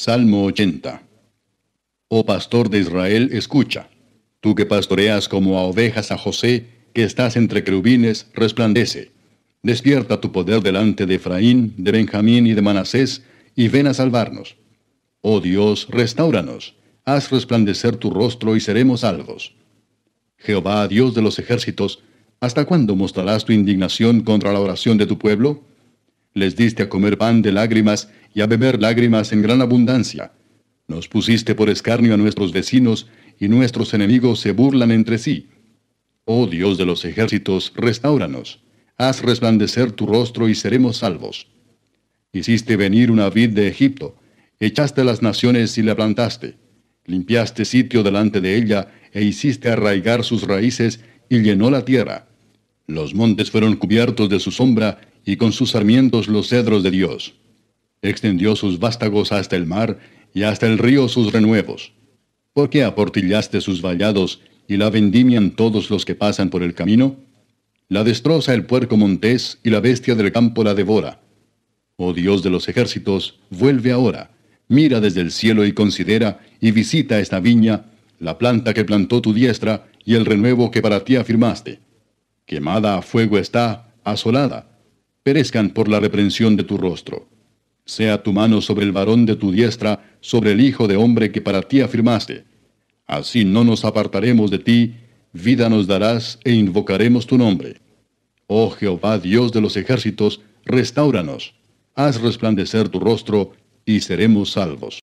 Salmo 80. Oh pastor de Israel, escucha. Tú que pastoreas como a ovejas a José, que estás entre querubines, resplandece. Despierta tu poder delante de Efraín, de Benjamín y de Manasés, y ven a salvarnos. Oh Dios, restauranos. Haz resplandecer tu rostro y seremos salvos. Jehová, Dios de los ejércitos, ¿hasta cuándo mostrarás tu indignación contra la oración de tu pueblo? Les diste a comer pan de lágrimas y a beber lágrimas en gran abundancia. Nos pusiste por escarnio a nuestros vecinos, y nuestros enemigos se burlan entre sí. Oh Dios de los ejércitos, restauranos. Haz resplandecer tu rostro y seremos salvos. Hiciste venir una vid de Egipto, echaste las naciones y la plantaste. Limpiaste sitio delante de ella e hiciste arraigar sus raíces y llenó la tierra. Los montes fueron cubiertos de su sombra y con sus sarmientos los cedros de Dios extendió sus vástagos hasta el mar y hasta el río sus renuevos. ¿Por qué aportillaste sus vallados y la vendimian todos los que pasan por el camino? La destroza el puerco montés y la bestia del campo la devora. Oh Dios de los ejércitos, vuelve ahora, mira desde el cielo y considera y visita esta viña, la planta que plantó tu diestra y el renuevo que para ti afirmaste. Quemada a fuego está, asolada, perezcan por la reprensión de tu rostro sea tu mano sobre el varón de tu diestra, sobre el hijo de hombre que para ti afirmaste. Así no nos apartaremos de ti, vida nos darás e invocaremos tu nombre. Oh Jehová, Dios de los ejércitos, restauranos, haz resplandecer tu rostro y seremos salvos.